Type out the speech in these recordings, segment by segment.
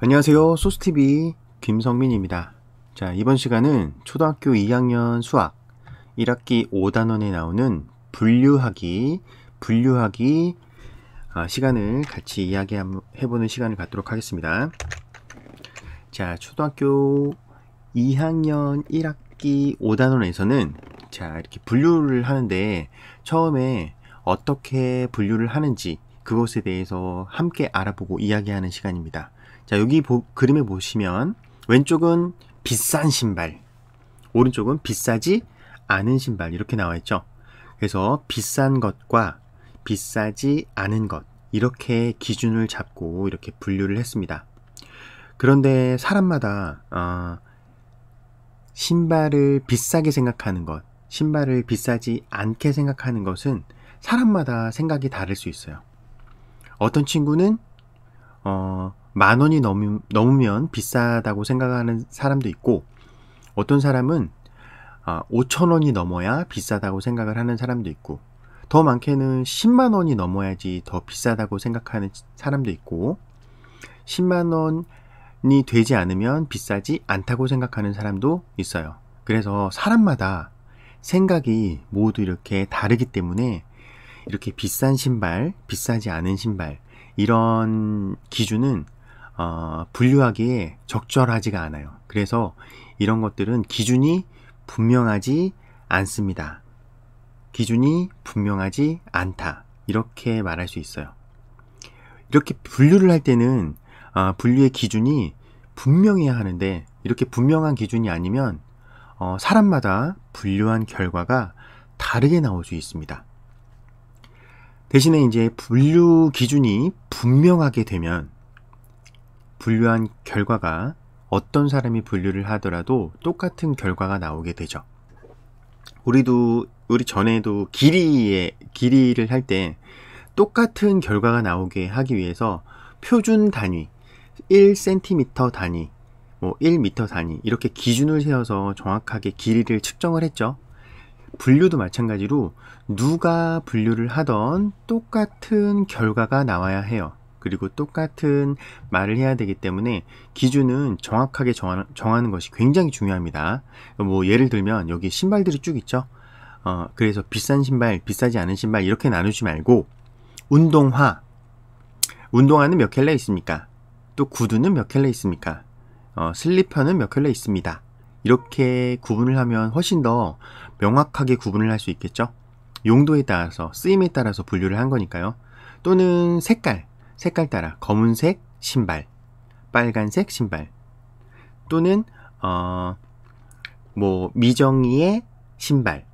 안녕하세요. 소스TV 김성민입니다. 자, 이번 시간은 초등학교 2학년 수학 1학기 5단원에 나오는 분류하기, 분류하기 아, 시간을 같이 이야기해보는 시간을 갖도록 하겠습니다. 자, 초등학교 2학년 1학기 5단원에서는 자, 이렇게 분류를 하는데 처음에 어떻게 분류를 하는지 그것에 대해서 함께 알아보고 이야기하는 시간입니다. 자, 여기 보, 그림에 보시면 왼쪽은 비싼 신발, 오른쪽은 비싸지 않은 신발 이렇게 나와 있죠. 그래서 비싼 것과 비싸지 않은 것 이렇게 기준을 잡고 이렇게 분류를 했습니다. 그런데 사람마다 어, 신발을 비싸게 생각하는 것, 신발을 비싸지 않게 생각하는 것은 사람마다 생각이 다를 수 있어요. 어떤 친구는 어, 만 원이 넘, 넘으면 비싸다고 생각하는 사람도 있고 어떤 사람은 아, 5천 원이 넘어야 비싸다고 생각을 하는 사람도 있고 더 많게는 10만 원이 넘어야지 더 비싸다고 생각하는 사람도 있고 10만 원이 되지 않으면 비싸지 않다고 생각하는 사람도 있어요. 그래서 사람마다 생각이 모두 이렇게 다르기 때문에 이렇게 비싼 신발, 비싸지 않은 신발 이런 기준은 어, 분류하기에 적절하지가 않아요. 그래서 이런 것들은 기준이 분명하지 않습니다. 기준이 분명하지 않다. 이렇게 말할 수 있어요. 이렇게 분류를 할 때는 어, 분류의 기준이 분명해야 하는데 이렇게 분명한 기준이 아니면 어, 사람마다 분류한 결과가 다르게 나올 수 있습니다. 대신에 이제 분류 기준이 분명하게 되면 분류한 결과가 어떤 사람이 분류를 하더라도 똑같은 결과가 나오게 되죠. 우리도 우리 전에도 길이에 길이를 할 때 똑같은 결과가 나오게 하기 위해서 표준 단위 1cm 단위 뭐 1m 단위 이렇게 기준을 세워서 정확하게 길이를 측정을 했죠. 분류도 마찬가지로 누가 분류를 하던 똑같은 결과가 나와야 해요. 그리고 똑같은 말을 해야 되기 때문에 기준은 정확하게 정하는, 것이 굉장히 중요합니다. 뭐 예를 들면 여기 신발들이 쭉 있죠. 어, 그래서 비싼 신발, 비싸지 않은 신발 이렇게 나누지 말고 운동화, 운동화는 몇 켤레 있습니까? 또 구두는 몇 켤레 있습니까? 어, 슬리퍼는 몇 켤레 있습니다. 이렇게 구분을 하면 훨씬 더 명확하게 구분을 할 수 있겠죠. 용도에 따라서 쓰임에 따라서 분류를 한 거니까요. 또는 색깔, 색깔 따라 검은색 신발, 빨간색 신발 또는 어, 뭐 미정이의 신발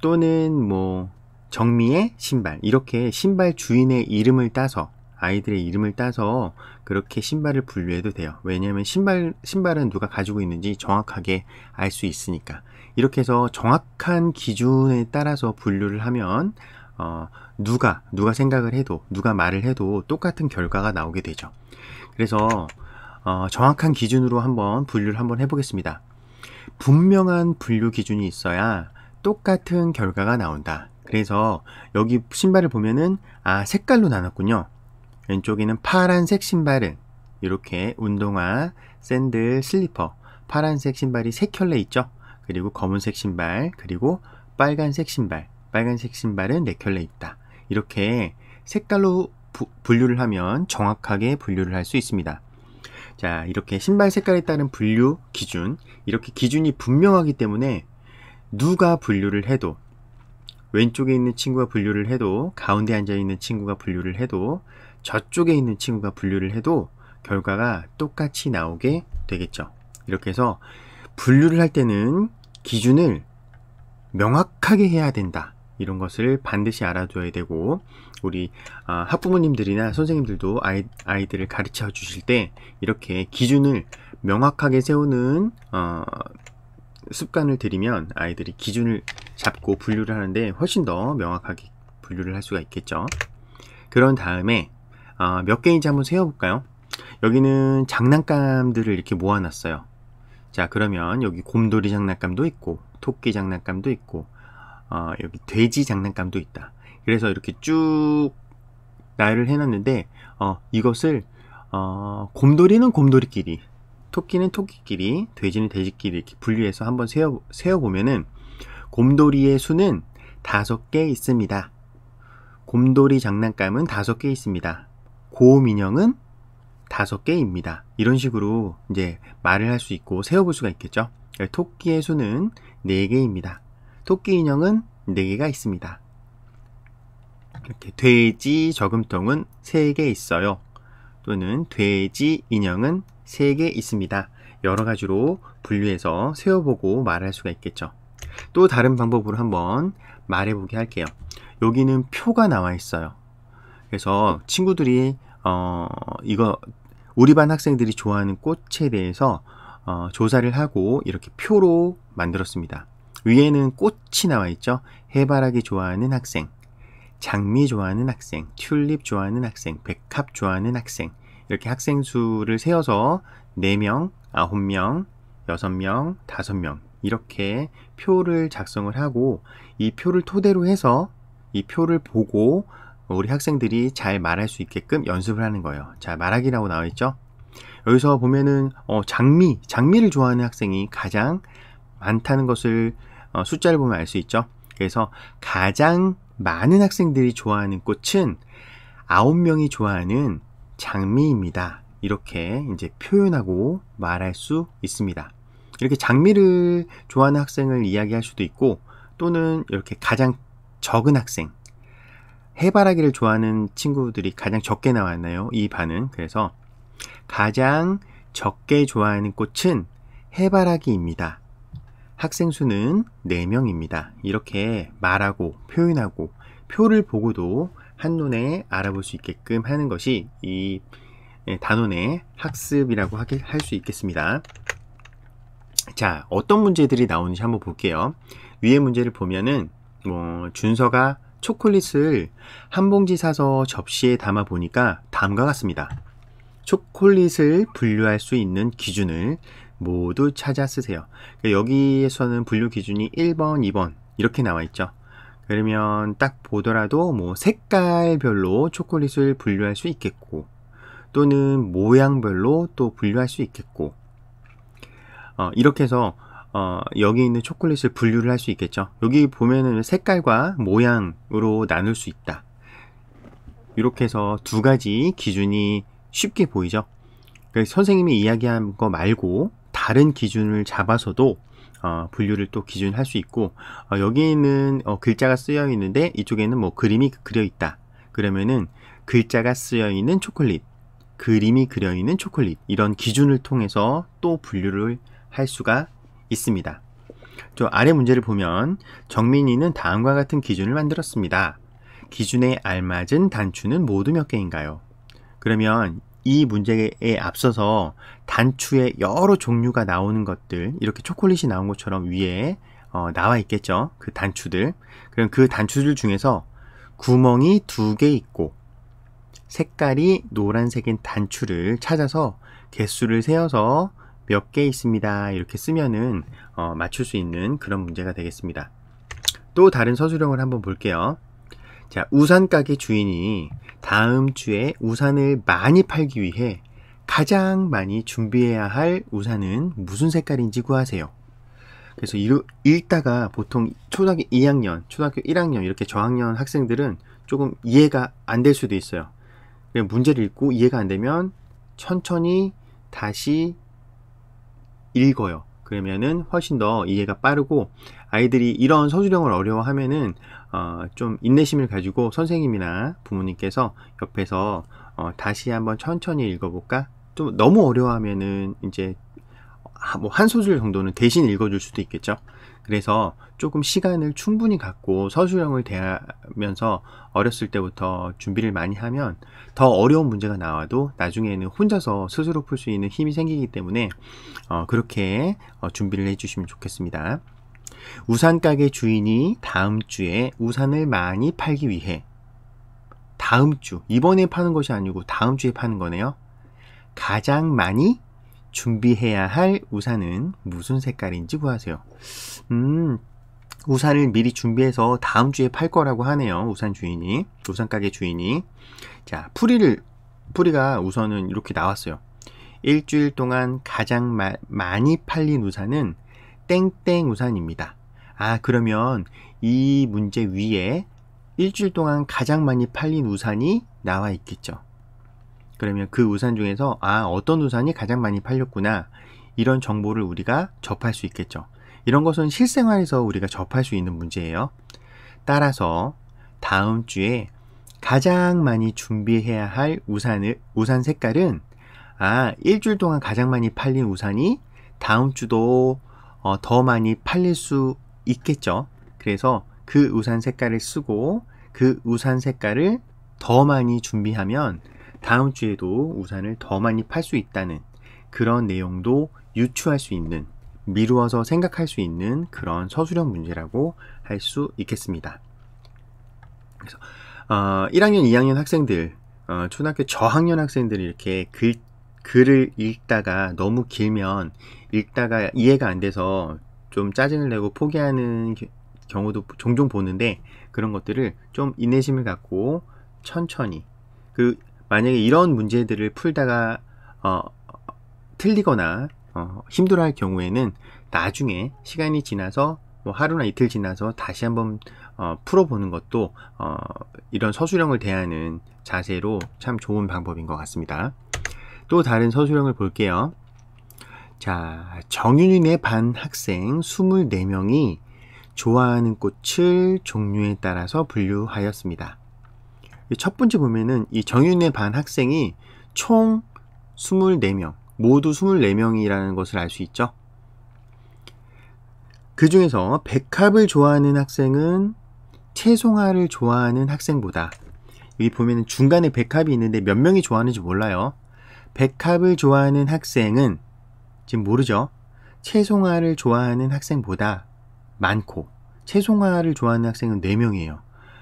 또는 뭐 정미의 신발 이렇게 신발 주인의 이름을 따서 아이들의 이름을 따서 그렇게 신발을 분류해도 돼요. 왜냐하면 신발, 신발은 누가 가지고 있는지 정확하게 알 수 있으니까. 이렇게 해서 정확한 기준에 따라서 분류를 하면, 어, 누가, 누가 생각을 해도, 누가 말을 해도 똑같은 결과가 나오게 되죠. 그래서, 어, 정확한 기준으로 한번 분류를 한번 해보겠습니다. 분명한 분류 기준이 있어야 똑같은 결과가 나온다. 그래서 여기 신발을 보면은, 아, 색깔로 나눴군요. 왼쪽에는 파란색 신발을 이렇게 운동화, 샌들, 슬리퍼 파란색 신발이 세 켤레 있죠. 그리고 검은색 신발, 그리고 빨간색 신발, 빨간색 신발은 네 켤레 있다. 이렇게 색깔로 부, 분류를 하면 정확하게 분류를 할 수 있습니다. 자, 이렇게 신발 색깔에 따른 분류 기준, 이렇게 기준이 분명하기 때문에 누가 분류를 해도 왼쪽에 있는 친구가 분류를 해도 가운데 앉아 있는 친구가 분류를 해도 저쪽에 있는 친구가 분류를 해도 결과가 똑같이 나오게 되겠죠. 이렇게 해서 분류를 할 때는 기준을 명확하게 해야 된다. 이런 것을 반드시 알아둬야 되고 우리 아, 학부모님들이나 선생님들도 아이, 아이들을 가르쳐 주실 때 이렇게 기준을 명확하게 세우는 어, 습관을 들이면 아이들이 기준을 잡고 분류를 하는데 훨씬 더 명확하게 분류를 할 수가 있겠죠. 그런 다음에 아, 몇 개인지 한번 세어볼까요? 여기는 장난감들을 이렇게 모아놨어요. 자 그러면 여기 곰돌이 장난감도 있고 토끼 장난감도 있고 어, 여기 돼지 장난감도 있다. 그래서 이렇게 쭉 나열을 해놨는데 어, 이것을 어, 곰돌이는 곰돌이끼리 토끼는 토끼끼리 돼지는 돼지끼리 이렇게 분류해서 한번 세어, 세어보면은 곰돌이의 수는 다섯 개 있습니다. 곰돌이 장난감은 다섯 개 있습니다. 고음 인형은 다섯 개입니다. 이런 식으로 이제 말을 할 수 있고 세어볼 수가 있겠죠. 예, 토끼의 수는 네 개입니다. 토끼 인형은 네 개가 있습니다. 이렇게 돼지 저금통은 세 개 있어요. 또는 돼지 인형은 세 개 있습니다. 여러 가지로 분류해서 세어보고 말할 수가 있겠죠. 또 다른 방법으로 한번 말해보게 할게요. 여기는 표가 나와 있어요. 그래서 친구들이 어 이거 우리 반 학생들이 좋아하는 꽃에 대해서 어, 조사를 하고 이렇게 표로 만들었습니다. 위에는 꽃이 나와 있죠. 해바라기 좋아하는 학생, 장미 좋아하는 학생, 튤립 좋아하는 학생, 백합 좋아하는 학생 이렇게 학생 수를 세어서 4명, 9명, 6명, 5명 이렇게 표를 작성을 하고 이 표를 토대로 해서 이 표를 보고 우리 학생들이 잘 말할 수 있게끔 연습을 하는 거예요. 자, 말하기라고 나와 있죠? 여기서 보면은 어, 장미, 장미를 좋아하는 학생이 가장 많다는 것을 어, 숫자를 보면 알 수 있죠. 그래서 가장 많은 학생들이 좋아하는 꽃은 9명이 좋아하는 장미입니다. 이렇게 이제 표현하고 말할 수 있습니다. 이렇게 장미를 좋아하는 학생을 이야기할 수도 있고 또는 이렇게 가장 적은 학생 해바라기를 좋아하는 친구들이 가장 적게 나왔나요? 이 반은. 그래서 가장 적게 좋아하는 꽃은 해바라기입니다. 학생 수는 4명입니다. 이렇게 말하고 표현하고 표를 보고도 한눈에 알아볼 수 있게끔 하는 것이 이 예, 단원의 학습이라고 할 수 있겠습니다. 자, 어떤 문제들이 나오는지 한번 볼게요. 위에 문제를 보면은 뭐 준서가 초콜릿을 한 봉지 사서 접시에 담아 보니까 다음과 같습니다. 초콜릿을 분류할 수 있는 기준을 모두 찾아 쓰세요. 그러니까 여기에서는 분류 기준이 1번, 2번 이렇게 나와 있죠. 그러면 딱 보더라도 뭐 색깔별로 초콜릿을 분류할 수 있겠고 또는 모양별로 또 분류할 수 있겠고 어, 이렇게 해서 어, 여기 있는 초콜릿을 분류를 할 수 있겠죠. 여기 보면은 색깔과 모양으로 나눌 수 있다. 이렇게 해서 두 가지 기준이 쉽게 보이죠. 그러니 선생님이 이야기한 거 말고 다른 기준을 잡아서도 어, 분류를 또 기준할 수 있고 어, 여기에는 어, 글자가 쓰여 있는데 이쪽에는 뭐 그림이 그려 있다. 그러면은 글자가 쓰여 있는 초콜릿, 그림이 그려 있는 초콜릿 이런 기준을 통해서 또 분류를 할 수가 있습니다. 또 아래 문제를 보면 정민이는 다음과 같은 기준을 만들었습니다. 기준에 알맞은 단추는 모두 몇 개인가요? 그러면 이 문제에 앞서서 단추의 여러 종류가 나오는 것들 이렇게 초콜릿이 나온 것처럼 위에 어, 나와 있겠죠 그 단추들 그럼 그 단추들 중에서 구멍이 두 개 있고 색깔이 노란색인 단추를 찾아서 개수를 세어서 몇개 있습니다. 이렇게 쓰면은 어, 맞출 수 있는 그런 문제가 되겠습니다. 또 다른 서술형을 한번 볼게요. 자, 우산 가게 주인이 다음 주에 우산을 많이 팔기 위해 가장 많이 준비해야 할 우산은 무슨 색깔인지 구하세요. 그래서 이루, 읽다가 보통 초등학교 2학년, 초등학교 1학년 이렇게 저학년 학생들은 조금 이해가 안 될 수도 있어요. 문제를 읽고 이해가 안 되면 천천히 다시 읽어요. 그러면은 훨씬 더 이해가 빠르고 아이들이 이런 서술형을 어려워하면은 어, 좀 인내심을 가지고 선생님이나 부모님께서 옆에서 어, 다시 한번 천천히 읽어볼까? 좀 너무 어려워하면은 이제 아, 뭐한 소절 정도는 대신 읽어줄 수도 있겠죠. 그래서 조금 시간을 충분히 갖고 서술형을 대하면서 어렸을 때부터 준비를 많이 하면 더 어려운 문제가 나와도 나중에는 혼자서 스스로 풀 수 있는 힘이 생기기 때문에 어, 그렇게 어, 준비를 해주시면 좋겠습니다. 우산 가게 주인이 다음 주에 우산을 많이 팔기 위해 다음 주 이번에 파는 것이 아니고 다음 주에 파는 거네요. 가장 많이 준비해야 할 우산은 무슨 색깔인지 구하세요. 음, 우산을 미리 준비해서 다음 주에 팔 거라고 하네요. 우산 주인이, 우산 가게 주인이. 자, 풀이를, 풀이가 우선은 이렇게 나왔어요. 일주일 동안 가장 마, 많이 팔린 우산은 땡땡 우산입니다. 아, 그러면 이 문제 위에 일주일 동안 가장 많이 팔린 우산이 나와 있겠죠. 그러면 그 우산 중에서 아 어떤 우산이 가장 많이 팔렸구나 이런 정보를 우리가 접할 수 있겠죠. 이런 것은 실생활에서 우리가 접할 수 있는 문제예요. 따라서 다음 주에 가장 많이 준비해야 할 우산을, 우산 색깔은 아 일주일 동안 가장 많이 팔린 우산이 다음 주도 어, 더 많이 팔릴 수 있겠죠. 그래서 그 우산 색깔을 쓰고 그 우산 색깔을 더 많이 준비하면 다음 주에도 우산을 더 많이 팔 수 있다는 그런 내용도 유추할 수 있는 미루어서 생각할 수 있는 그런 서술형 문제라고 할 수 있겠습니다. 그래서 어, 1학년, 2학년 학생들, 어, 초등학교 저학년 학생들이 이렇게 글, 글을 읽다가 너무 길면 읽다가 이해가 안 돼서 좀 짜증을 내고 포기하는 경우도 종종 보는데 그런 것들을 좀 인내심을 갖고 천천히 그 만약에 이런 문제들을 풀다가 어, 틀리거나 어, 힘들어할 경우에는 나중에 시간이 지나서 뭐 하루나 이틀 지나서 다시 한번 어, 풀어보는 것도 어, 이런 서술형을 대하는 자세로 참 좋은 방법인 것 같습니다. 또 다른 서술형을 볼게요. 자, 정윤이네 반 학생 24명이 좋아하는 꽃을 종류에 따라서 분류하였습니다. 첫 번째 보면은 이 정윤의 반 학생이 총 24명, 모두 24명이라는 것을 알 수 있죠. 그 중에서 백합을 좋아하는 학생은 채송화를 좋아하는 학생보다 여기 보면 중간에 백합이 있는데 몇 명이 좋아하는지 몰라요. 백합을 좋아하는 학생은 지금 모르죠. 채송화를 좋아하는 학생보다 많고 채송화를 좋아하는 학생은 4명이에요.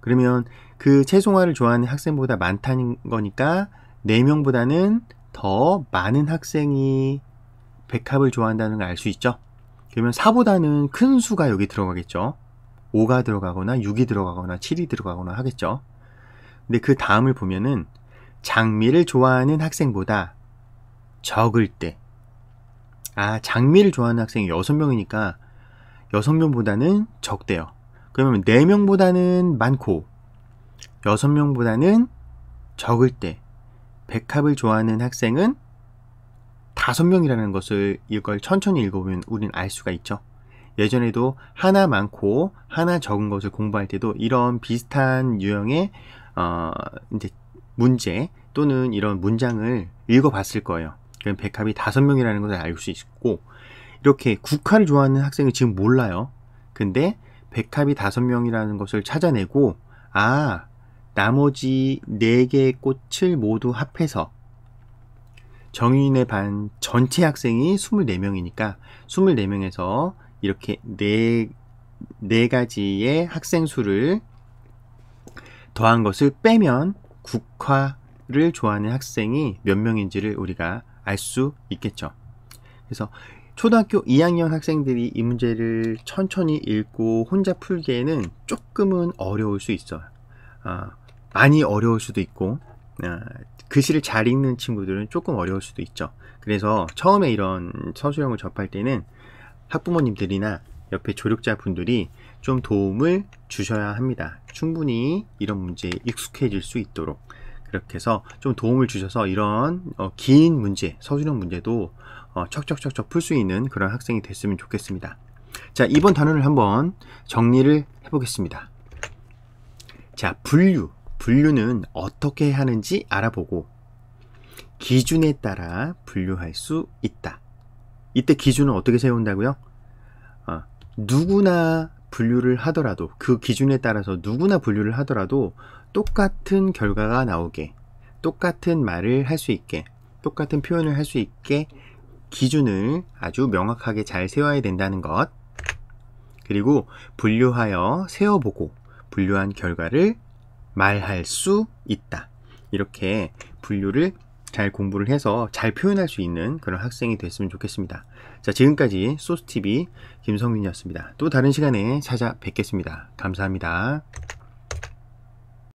그러면 그 채송화를 좋아하는 학생보다 많다는 거니까 4명보다는 더 많은 학생이 백합을 좋아한다는 걸 알 수 있죠. 그러면 4보다는 큰 수가 여기 들어가겠죠. 5가 들어가거나 6이 들어가거나 7이 들어가거나 하겠죠. 근데 그 다음을 보면은 장미를 좋아하는 학생보다 적을 때. 아, 장미를 좋아하는 학생이 6명이니까 6명보다는 적대요. 그러면 4명보다는 많고 6명보다는 적을 때 백합을 좋아하는 학생은 5명이라는 것을 이걸 천천히 읽어보면 우리는알 수가 있죠. 예전에도 하나 많고 하나 적은 것을 공부할 때도 이런 비슷한 유형의 어, 이제 문제 또는 이런 문장을 읽어봤을 거예요. 그럼 백합이 다섯 명이라는 것을 알 수 있고 이렇게 국화를 좋아하는 학생은 지금 몰라요. 근데 백합이 다섯 명이라는 것을 찾아내고 아 나머지 네 개의 꽃을 모두 합해서 정인의반 전체 학생이 스물네 명이니까 스물네 명에서 이렇게 네, 네 가지의 학생 수를 더한 것을 빼면 국화를 좋아하는 학생이 몇 명인지를 우리가 알 수 있겠죠. 그래서 초등학교 2학년 학생들이 이 문제를 천천히 읽고 혼자 풀기에는 조금은 어려울 수 있어요. 아, 많이 어려울 수도 있고 아, 글씨를 잘 읽는 친구들은 조금 어려울 수도 있죠. 그래서 처음에 이런 서술형을 접할 때는 학부모님들이나 옆에 조력자분들이 좀 도움을 주셔야 합니다. 충분히 이런 문제에 익숙해질 수 있도록 그렇게 해서 좀 도움을 주셔서 이런 어, 긴 문제, 서술형 문제도 어, 척척척척 풀 수 있는 그런 학생이 됐으면 좋겠습니다. 자, 이번 단원을 한번 정리를 해보겠습니다. 자, 분류. 분류는 어떻게 하는지 알아보고 기준에 따라 분류할 수 있다. 이때 기준은 어떻게 세운다고요? 어, 누구나 분류를 하더라도 그 기준에 따라서 누구나 분류를 하더라도 똑같은 결과가 나오게 똑같은 말을 할 수 있게 똑같은 표현을 할 수 있게 기준을 아주 명확하게 잘 세워야 된다는 것. 그리고 분류하여 세워보고 분류한 결과를 말할 수 있다. 이렇게 분류를 잘 공부를 해서 잘 표현할 수 있는 그런 학생이 됐으면 좋겠습니다. 자, 지금까지 소스TV 김성민이었습니다. 또 다른 시간에 찾아뵙겠습니다. 감사합니다.